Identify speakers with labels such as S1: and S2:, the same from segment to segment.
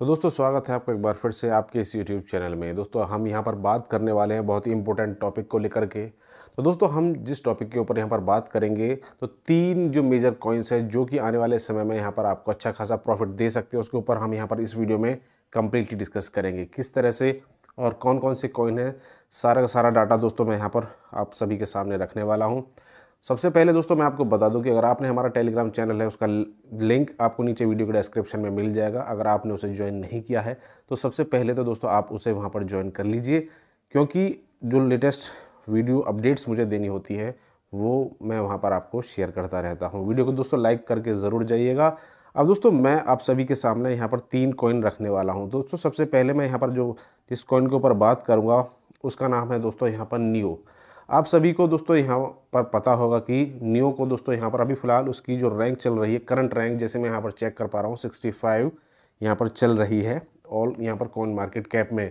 S1: तो दोस्तों स्वागत है आपका एक बार फिर से आपके इस यूट्यूब चैनल में दोस्तों हम यहाँ पर बात करने वाले हैं बहुत ही इंपॉर्टेंट टॉपिक को लेकर के तो दोस्तों हम जिस टॉपिक के ऊपर यहाँ पर बात करेंगे तो तीन जो मेजर कॉइन्स हैं जो कि आने वाले समय में यहाँ पर आपको अच्छा खासा प्रॉफिट दे सकते हैं उसके ऊपर हम यहाँ पर इस वीडियो में कम्प्लीटली डिस्कस करेंगे किस तरह से और कौन कौन से कॉइन है सारा का सारा डाटा दोस्तों मैं यहाँ पर आप सभी के सामने रखने वाला हूँ सबसे पहले दोस्तों मैं आपको बता दूं कि अगर आपने हमारा टेलीग्राम चैनल है उसका लिंक आपको नीचे वीडियो के डिस्क्रिप्शन में मिल जाएगा अगर आपने उसे ज्वाइन नहीं किया है तो सबसे पहले तो दोस्तों आप उसे वहाँ पर ज्वाइन कर लीजिए क्योंकि जो लेटेस्ट वीडियो अपडेट्स मुझे देनी होती है वो मैं वहाँ पर आपको शेयर करता रहता हूँ वीडियो को दोस्तों लाइक करके ज़रूर जाइएगा अब दोस्तों मैं आप सभी के सामने यहाँ पर तीन कॉइन रखने वाला हूँ दोस्तों सबसे पहले मैं यहाँ पर जो जिस कॉइन के ऊपर बात करूँगा उसका नाम है दोस्तों यहाँ पर नियो आप सभी को दोस्तों यहाँ पर पता होगा कि नियो को दोस्तों यहाँ पर अभी फ़िलहाल उसकी जो रैंक चल रही है करंट रैंक जैसे मैं यहाँ पर चेक कर पा रहा हूँ सिक्सटी फाइव यहाँ पर चल रही है और यहाँ पर कौन मार्केट कैप में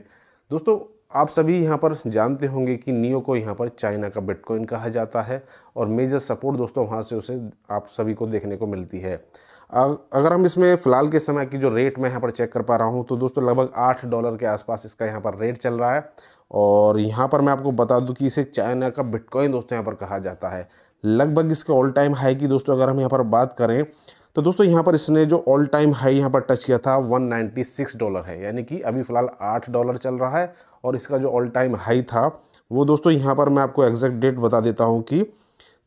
S1: दोस्तों आप सभी यहाँ पर जानते होंगे कि नियो को यहाँ पर चाइना का बिटकॉइन कहा जाता है और मेजर सपोर्ट दोस्तों वहाँ से उसे आप सभी को देखने को मिलती है अगर हम इसमें फ़िलहाल के समय की जो रेट मैं यहाँ पर चेक कर पा रहा हूँ तो दोस्तों लगभग आठ डॉलर के आसपास इसका यहाँ पर रेट चल रहा है और यहाँ पर मैं आपको बता दूँ कि इसे चाइना का बिटकॉइन दोस्तों यहाँ पर कहा जाता है लगभग इसके ऑल टाइम हाई की दोस्तों अगर हम यहाँ पर बात करें तो दोस्तों यहाँ पर इसने जो ऑल टाइम हाई यहाँ पर टच किया था 196 डॉलर है यानी कि अभी फ़िलहाल आठ डॉलर चल रहा है और इसका जो ऑल टाइम हाई था वो दोस्तों यहाँ पर मैं आपको एग्जैक्ट डेट बता देता हूँ कि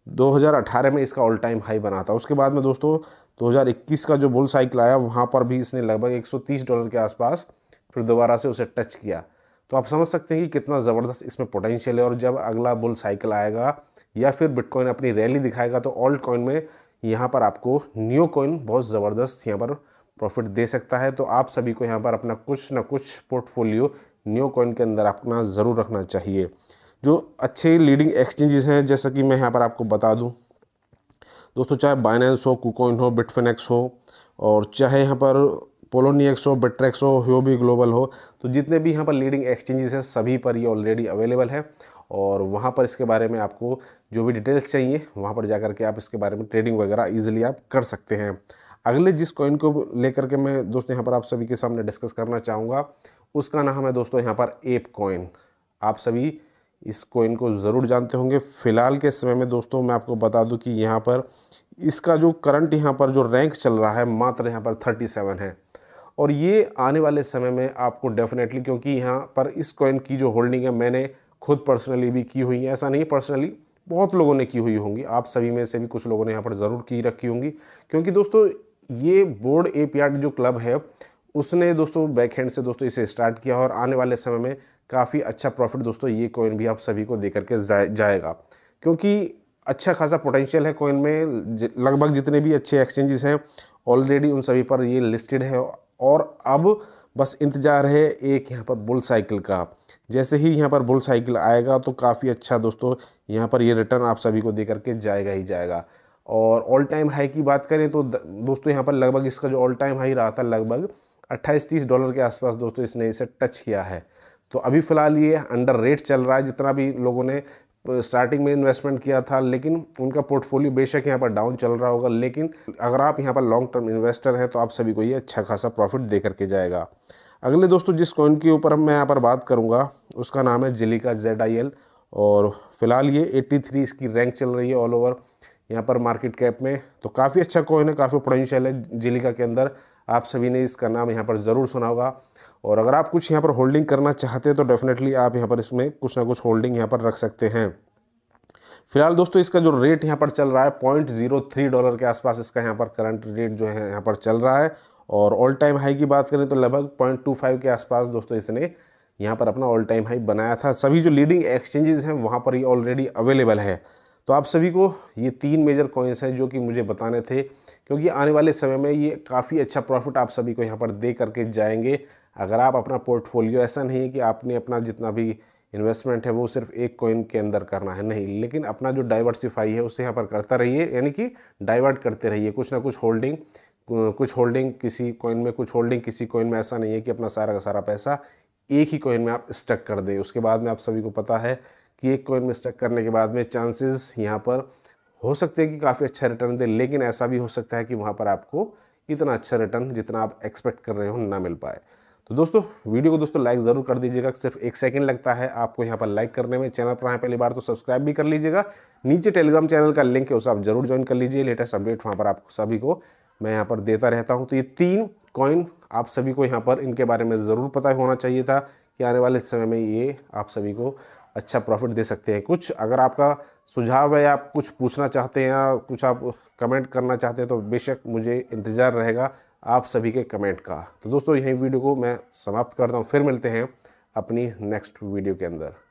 S1: 2018 में इसका ऑल टाइम हाई बना था उसके बाद में दोस्तों 2021 का जो बुल साइकिल आया वहाँ पर भी इसने लगभग 130 डॉलर के आसपास फिर दोबारा से उसे टच किया तो आप समझ सकते हैं कि कितना ज़बरदस्त इसमें पोटेंशियल है और जब अगला बुल साइकिल आएगा या फिर बिटकॉइन अपनी रैली दिखाएगा तो ऑल्ड कॉइन में यहाँ पर आपको न्यू कॉइन बहुत ज़बरदस्त यहाँ पर प्रॉफिट दे सकता है तो आप सभी को यहाँ पर अपना कुछ ना कुछ पोर्टफोलियो न्यू कॉइन के अंदर अपना ज़रूर रखना चाहिए जो अच्छे लीडिंग एक्सचेंजेस हैं जैसा कि मैं यहाँ पर आपको बता दूँ दोस्तों चाहे बाइनेंस हो कुकोइन हो बिटफिनेक्स हो और चाहे यहाँ पर पोलोनियक्स हो बिट्रैक्स हो भी ग्लोबल हो तो जितने भी यहाँ पर लीडिंग एक्सचेंजेस हैं सभी पर ये ऑलरेडी अवेलेबल है और वहाँ पर इसके बारे में आपको जो भी डिटेल्स चाहिए वहाँ पर जा कर के आप इसके बारे में ट्रेडिंग वगैरह ईजिली आप कर सकते हैं अगले जिस कॉइन को लेकर के मैं दोस्तों यहाँ पर आप सभी के सामने डिस्कस करना चाहूँगा उसका नाम है दोस्तों यहाँ पर एप कॉइन आप सभी इसको इनको ज़रूर जानते होंगे फ़िलहाल के समय में दोस्तों मैं आपको बता दूं कि यहाँ पर इसका जो करंट यहाँ पर जो रैंक चल रहा है मात्र यहाँ पर 37 है और ये आने वाले समय में आपको डेफिनेटली क्योंकि यहाँ पर इस कॉइन की जो होल्डिंग है मैंने खुद पर्सनली भी की हुई है ऐसा नहीं पर्सनली बहुत लोगों ने की हुई होंगी आप सभी में से भी कुछ लोगों ने यहाँ पर ज़रूर की रखी होंगी क्योंकि दोस्तों ये बोर्ड ए जो क्लब है उसने दोस्तों बैक हैंड से दोस्तों इसे स्टार्ट किया और आने वाले समय में काफ़ी अच्छा प्रॉफिट दोस्तों ये कॉइन भी आप सभी को दे करके जा, जाएगा क्योंकि अच्छा खासा पोटेंशियल है कॉइन में लगभग जितने भी अच्छे एक्सचेंजेस हैं ऑलरेडी उन सभी पर ये लिस्टेड है और अब बस इंतज़ार है एक यहाँ पर बुल साइकिल का जैसे ही यहाँ पर बुल साइकिल आएगा तो काफ़ी अच्छा दोस्तों यहाँ पर ये रिटर्न आप सभी को दे करके जाएगा ही जाएगा और ऑल टाइम हाई की बात करें तो दोस्तों यहाँ पर लगभग इसका जो ऑल टाइम हाई रहा था लगभग अट्ठाईस तीस डॉलर के आसपास दोस्तों इसने इसे टच किया है तो अभी फ़िलहाल ये अंडर रेट चल रहा है जितना भी लोगों ने स्टार्टिंग में इन्वेस्टमेंट किया था लेकिन उनका पोर्टफोलियो बेशक यहाँ पर डाउन चल रहा होगा लेकिन अगर आप यहाँ पर लॉन्ग टर्म इन्वेस्टर हैं तो आप सभी को ये अच्छा खासा प्रॉफिट दे करके जाएगा अगले दोस्तों जिस कॉइन के ऊपर मैं यहाँ पर बात करूँगा उसका नाम है जिलिका जेड आई एल और फिलहाल ये 83 इसकी रैंक चल रही है ऑल ओवर यहाँ पर मार्केट कैप में तो काफ़ी अच्छा कॉइन है काफ़ी पोटेंशियल है जिलिका के अंदर आप सभी ने इसका नाम यहाँ पर ज़रूर सुना होगा और अगर आप कुछ यहाँ पर होल्डिंग करना चाहते हैं तो डेफिनेटली आप यहाँ पर इसमें कुछ ना कुछ होल्डिंग यहाँ पर रख सकते हैं फिलहाल दोस्तों इसका जो रेट यहाँ पर चल रहा है पॉइंट जीरो थ्री डॉलर के आसपास इसका यहाँ पर करंट रेट जो है यहाँ पर चल रहा है और ऑल टाइम हाई की बात करें तो लगभग पॉइंट टू फाइव के आसपास दोस्तों इसने यहाँ पर अपना ऑल टाइम हाई बनाया था सभी जो लीडिंग एक्सचेंजेस हैं वहाँ पर ये ऑलरेडी अवेलेबल है तो आप सभी को ये तीन मेजर कॉइन्स हैं जो कि मुझे बताने थे क्योंकि आने वाले समय में ये काफ़ी अच्छा प्रॉफिट आप सभी को यहाँ पर दे करके जाएंगे अगर आप अपना पोर्टफोलियो ऐसा नहीं है कि आपने अपना जितना भी इन्वेस्टमेंट है वो सिर्फ एक कॉइन के अंदर करना है नहीं लेकिन अपना जो डाइवर्सिफाई है उसे यहाँ पर करता रहिए यानी कि डाइवर्ट करते रहिए कुछ ना कुछ होल्डिंग कुछ होल्डिंग किसी कॉइन में कुछ होल्डिंग किसी कॉइन में ऐसा नहीं है कि अपना सारा का सारा पैसा एक ही कॉइन में आप स्टक कर दें उसके बाद में आप सभी को पता है कि एक कॉइन में स्टक करने के बाद में चांसेस यहाँ पर हो सकते हैं कि काफ़ी अच्छा रिटर्न दे लेकिन ऐसा भी हो सकता है कि वहाँ पर आपको इतना अच्छा रिटर्न जितना आप एक्सपेक्ट कर रहे हो ना मिल पाए तो दोस्तों वीडियो को दोस्तों लाइक ज़रूर कर दीजिएगा सिर्फ एक सेकंड लगता है आपको यहाँ पर लाइक करने में चैनल पर हाँ पहली बार तो सब्सक्राइब भी कर लीजिएगा नीचे टेलीग्राम चैनल का लिंक है उसे आप जरूर ज्वाइन कर लीजिए लेटेस्ट अपडेट वहाँ पर आप सभी को मैं यहाँ पर देता रहता हूँ तो ये तीन कॉइन आप सभी को यहाँ पर इनके बारे में ज़रूर पता होना चाहिए था कि आने वाले समय में ये आप सभी को अच्छा प्रॉफिट दे सकते हैं कुछ अगर आपका सुझाव है आप कुछ पूछना चाहते हैं या कुछ आप कमेंट करना चाहते हैं तो बेशक मुझे इंतज़ार रहेगा आप सभी के कमेंट का तो दोस्तों यही वीडियो को मैं समाप्त करता हूँ फिर मिलते हैं अपनी नेक्स्ट वीडियो के अंदर